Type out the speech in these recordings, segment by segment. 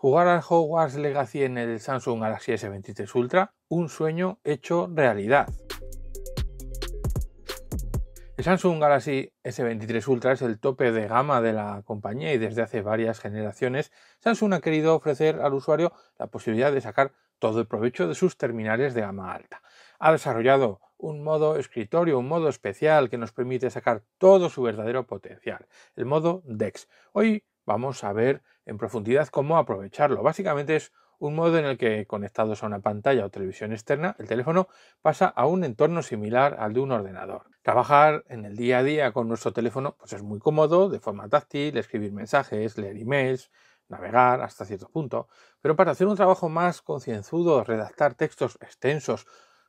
Jugar al Hogwarts Legacy en el Samsung Galaxy S23 Ultra, un sueño hecho realidad. El Samsung Galaxy S23 Ultra es el tope de gama de la compañía y desde hace varias generaciones Samsung ha querido ofrecer al usuario la posibilidad de sacar todo el provecho de sus terminales de gama alta. Ha desarrollado un modo escritorio, un modo especial que nos permite sacar todo su verdadero potencial, el modo DEX. Hoy vamos a ver en profundidad cómo aprovecharlo. Básicamente es un modo en el que conectados a una pantalla o televisión externa, el teléfono pasa a un entorno similar al de un ordenador. Trabajar en el día a día con nuestro teléfono pues es muy cómodo, de forma táctil, escribir mensajes, leer emails, navegar hasta cierto punto, pero para hacer un trabajo más concienzudo, redactar textos extensos,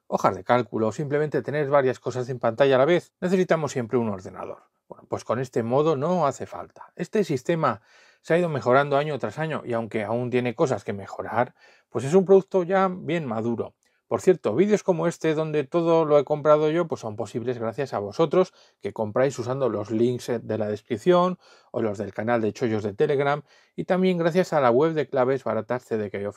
hojas de cálculo o simplemente tener varias cosas en pantalla a la vez, necesitamos siempre un ordenador pues con este modo no hace falta. Este sistema se ha ido mejorando año tras año y aunque aún tiene cosas que mejorar, pues es un producto ya bien maduro. Por cierto, vídeos como este donde todo lo he comprado yo, pues son posibles gracias a vosotros que compráis usando los links eh, de la descripción o los del canal de Chollos de Telegram y también gracias a la web de claves e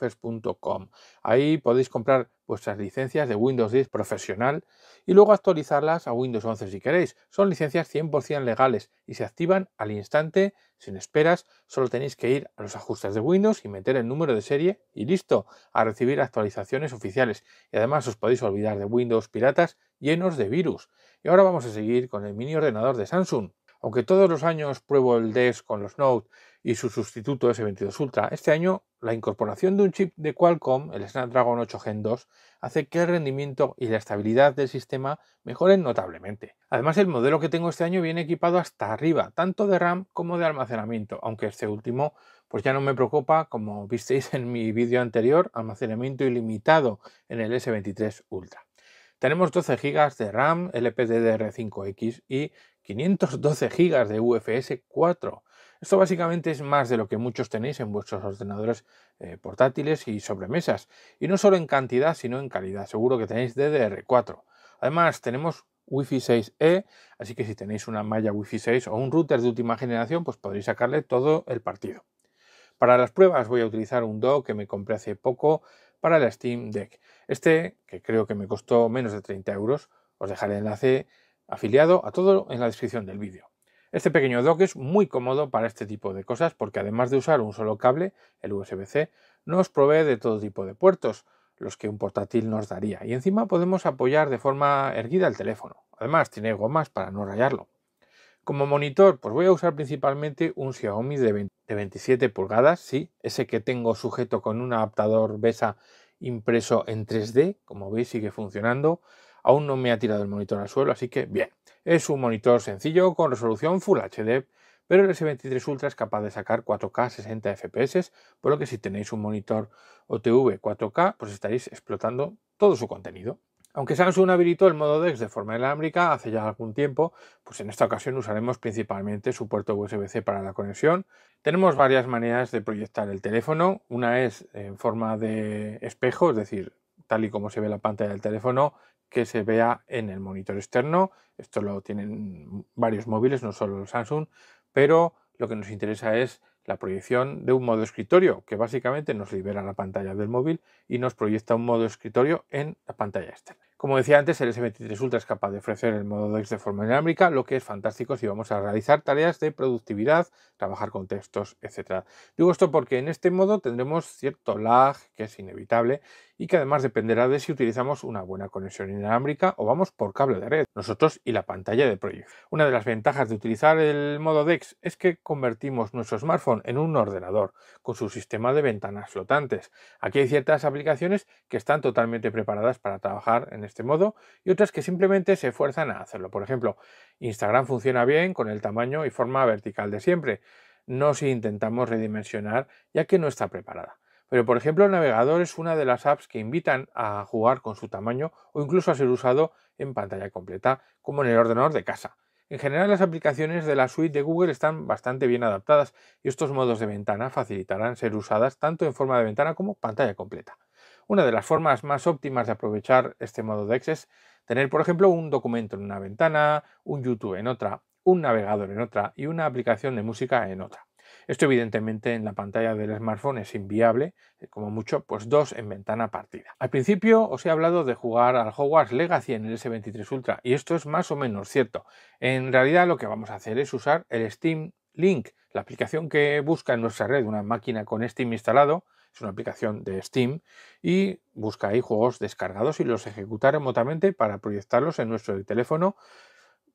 Ahí podéis comprar vuestras licencias de Windows 10 profesional y luego actualizarlas a Windows 11 si queréis. Son licencias 100% legales y se activan al instante, sin esperas, solo tenéis que ir a los ajustes de Windows y meter el número de serie y listo, a recibir actualizaciones oficiales. Y además os podéis olvidar de Windows piratas llenos de virus. Y ahora vamos a seguir con el mini ordenador de Samsung. Aunque todos los años pruebo el DES con los Note y su sustituto S22 Ultra. Este año, la incorporación de un chip de Qualcomm, el Snapdragon 8 Gen 2, hace que el rendimiento y la estabilidad del sistema mejoren notablemente. Además, el modelo que tengo este año viene equipado hasta arriba, tanto de RAM como de almacenamiento, aunque este último pues ya no me preocupa, como visteis en mi vídeo anterior, almacenamiento ilimitado en el S23 Ultra. Tenemos 12 GB de RAM, LPDDR5X y 512 GB de UFS 4 esto básicamente es más de lo que muchos tenéis en vuestros ordenadores eh, portátiles y sobremesas, y no solo en cantidad, sino en calidad. Seguro que tenéis DDR4. Además, tenemos Wi-Fi 6E, así que si tenéis una malla Wi-Fi 6 o un router de última generación, pues podréis sacarle todo el partido. Para las pruebas voy a utilizar un dock que me compré hace poco para la Steam Deck. Este, que creo que me costó menos de 30 euros, os dejaré el enlace afiliado a todo en la descripción del vídeo. Este pequeño dock es muy cómodo para este tipo de cosas porque además de usar un solo cable, el USB-C, nos provee de todo tipo de puertos, los que un portátil nos daría, y encima podemos apoyar de forma erguida el teléfono. Además tiene gomas para no rayarlo. Como monitor, pues voy a usar principalmente un Xiaomi de, 27 pulgadas, sí, ese que tengo sujeto con un adaptador BESA impreso en 3D, como veis sigue funcionando. Aún no me ha tirado el monitor al suelo, así que bien. Es un monitor sencillo con resolución Full HD, pero el S23 Ultra es capaz de sacar 4K 60 FPS, por lo que si tenéis un monitor OTV 4K, pues estaréis explotando todo su contenido. Aunque Samsung habilitó el modo DeX de forma inalámbrica hace ya algún tiempo, pues en esta ocasión usaremos principalmente su puerto USB-C para la conexión. Tenemos varias maneras de proyectar el teléfono. Una es en forma de espejo, es decir, tal y como se ve la pantalla del teléfono que se vea en el monitor externo. Esto lo tienen varios móviles, no solo el Samsung, pero lo que nos interesa es la proyección de un modo escritorio, que básicamente nos libera la pantalla del móvil y nos proyecta un modo escritorio en la pantalla externa. Como decía antes, el S23 Ultra es capaz de ofrecer el modo DeX de forma inalámbrica, lo que es fantástico si vamos a realizar tareas de productividad, trabajar con textos, etc. Digo esto porque en este modo tendremos cierto lag, que es inevitable, y que además dependerá de si utilizamos una buena conexión inalámbrica o vamos por cable de red, nosotros y la pantalla de proyecto. Una de las ventajas de utilizar el modo DEX es que convertimos nuestro smartphone en un ordenador, con su sistema de ventanas flotantes. Aquí hay ciertas aplicaciones que están totalmente preparadas para trabajar en este este modo y otras que simplemente se esfuerzan a hacerlo. Por ejemplo, Instagram funciona bien con el tamaño y forma vertical de siempre, no si intentamos redimensionar ya que no está preparada. Pero por ejemplo, el navegador es una de las apps que invitan a jugar con su tamaño o incluso a ser usado en pantalla completa, como en el ordenador de casa. En general, las aplicaciones de la suite de Google están bastante bien adaptadas y estos modos de ventana facilitarán ser usadas tanto en forma de ventana como pantalla completa. Una de las formas más óptimas de aprovechar este modo de X es tener, por ejemplo, un documento en una ventana, un YouTube en otra, un navegador en otra y una aplicación de música en otra. Esto evidentemente en la pantalla del smartphone es inviable, eh, como mucho, pues dos en ventana partida. Al principio os he hablado de jugar al Hogwarts Legacy en el S23 Ultra y esto es más o menos cierto. En realidad lo que vamos a hacer es usar el Steam Link, la aplicación que busca en nuestra red una máquina con Steam instalado, es una aplicación de Steam, y busca ahí juegos descargados y los ejecuta remotamente para proyectarlos en nuestro teléfono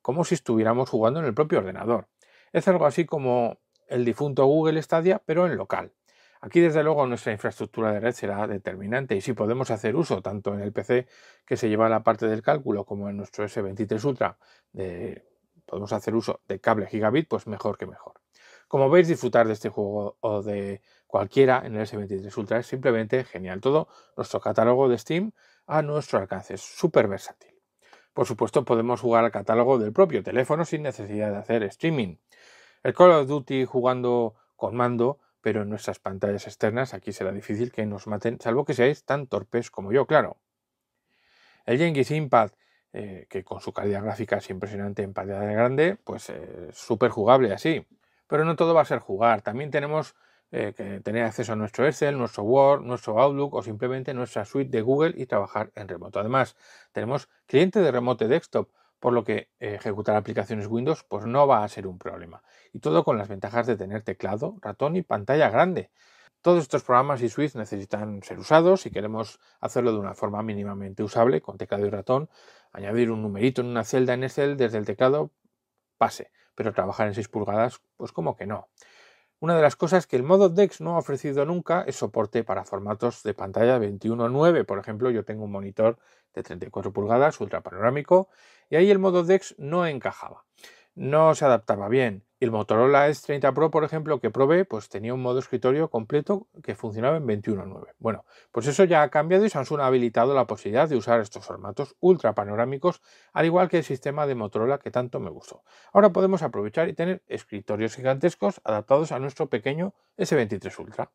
como si estuviéramos jugando en el propio ordenador. Es algo así como el difunto Google Stadia, pero en local. Aquí desde luego nuestra infraestructura de red será determinante y si podemos hacer uso tanto en el PC que se lleva la parte del cálculo como en nuestro S23 Ultra de podemos hacer uso de cable gigabit, pues mejor que mejor. Como veis, disfrutar de este juego o de cualquiera en el S23 Ultra es simplemente genial. Todo nuestro catálogo de Steam a nuestro alcance, es súper versátil. Por supuesto, podemos jugar al catálogo del propio teléfono sin necesidad de hacer streaming. El Call of Duty jugando con mando, pero en nuestras pantallas externas aquí será difícil que nos maten, salvo que seáis tan torpes como yo, claro. El Genghis Impact eh, que con su calidad gráfica es impresionante en pantalla grande, pues es eh, súper jugable así. Pero no todo va a ser jugar, también tenemos eh, que tener acceso a nuestro Excel, nuestro Word, nuestro Outlook o simplemente nuestra suite de Google y trabajar en remoto. Además, tenemos cliente de remote desktop, por lo que ejecutar aplicaciones Windows pues no va a ser un problema. Y todo con las ventajas de tener teclado, ratón y pantalla grande. Todos estos programas y suites necesitan ser usados si queremos hacerlo de una forma mínimamente usable con teclado y ratón, añadir un numerito en una celda en Excel desde el teclado, pase, pero trabajar en 6 pulgadas, pues como que no. Una de las cosas que el modo DeX no ha ofrecido nunca es soporte para formatos de pantalla 21.9. Por ejemplo, yo tengo un monitor de 34 pulgadas, ultra panorámico, y ahí el modo DeX no encajaba, no se adaptaba bien el Motorola S30 Pro, por ejemplo, que probé, pues tenía un modo escritorio completo que funcionaba en 21.9. Bueno, pues eso ya ha cambiado y Samsung ha habilitado la posibilidad de usar estos formatos ultra panorámicos, al igual que el sistema de Motorola que tanto me gustó. Ahora podemos aprovechar y tener escritorios gigantescos adaptados a nuestro pequeño S23 Ultra.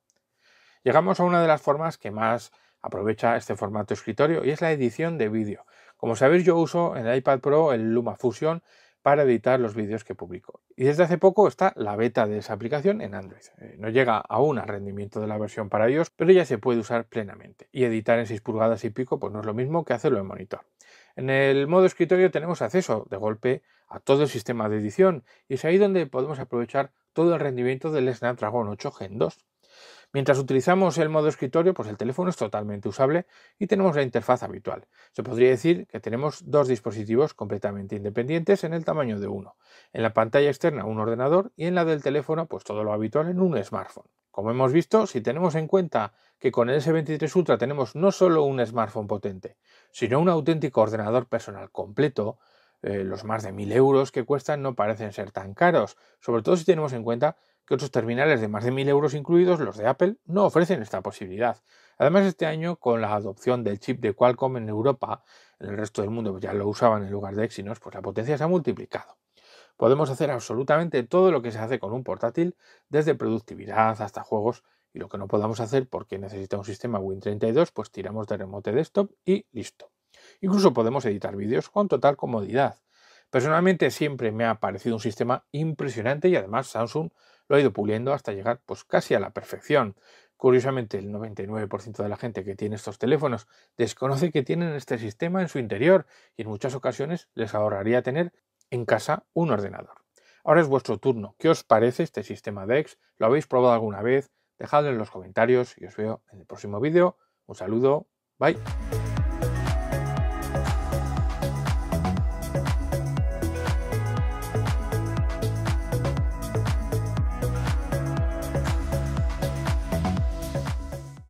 Llegamos a una de las formas que más aprovecha este formato escritorio y es la edición de vídeo. Como sabéis, yo uso en el iPad Pro el LumaFusion para editar los vídeos que publico. Y desde hace poco está la beta de esa aplicación en Android. Eh, no llega aún al rendimiento de la versión para iOS, pero ya se puede usar plenamente. Y editar en 6 pulgadas y pico pues no es lo mismo que hacerlo en monitor. En el modo escritorio tenemos acceso de golpe a todo el sistema de edición y es ahí donde podemos aprovechar todo el rendimiento del Snapdragon 8 Gen 2. Mientras utilizamos el modo escritorio, pues el teléfono es totalmente usable y tenemos la interfaz habitual. Se podría decir que tenemos dos dispositivos completamente independientes en el tamaño de uno. En la pantalla externa un ordenador y en la del teléfono pues todo lo habitual en un smartphone. Como hemos visto, si tenemos en cuenta que con el S23 Ultra tenemos no solo un smartphone potente, sino un auténtico ordenador personal completo, eh, los más de 1000 euros que cuestan no parecen ser tan caros, sobre todo si tenemos en cuenta que otros terminales de más de 1.000 euros incluidos, los de Apple, no ofrecen esta posibilidad. Además, este año, con la adopción del chip de Qualcomm en Europa, en el resto del mundo ya lo usaban en lugar de Exynos, pues la potencia se ha multiplicado. Podemos hacer absolutamente todo lo que se hace con un portátil, desde productividad hasta juegos, y lo que no podamos hacer porque necesita un sistema Win32, pues tiramos de remote desktop y listo. Incluso podemos editar vídeos con total comodidad. Personalmente siempre me ha parecido un sistema impresionante y además Samsung lo ha ido puliendo hasta llegar pues casi a la perfección. Curiosamente, el 99% de la gente que tiene estos teléfonos desconoce que tienen este sistema en su interior y en muchas ocasiones les ahorraría tener en casa un ordenador. Ahora es vuestro turno. ¿Qué os parece este sistema DEX? ¿Lo habéis probado alguna vez? Dejadlo en los comentarios y os veo en el próximo vídeo. Un saludo. Bye.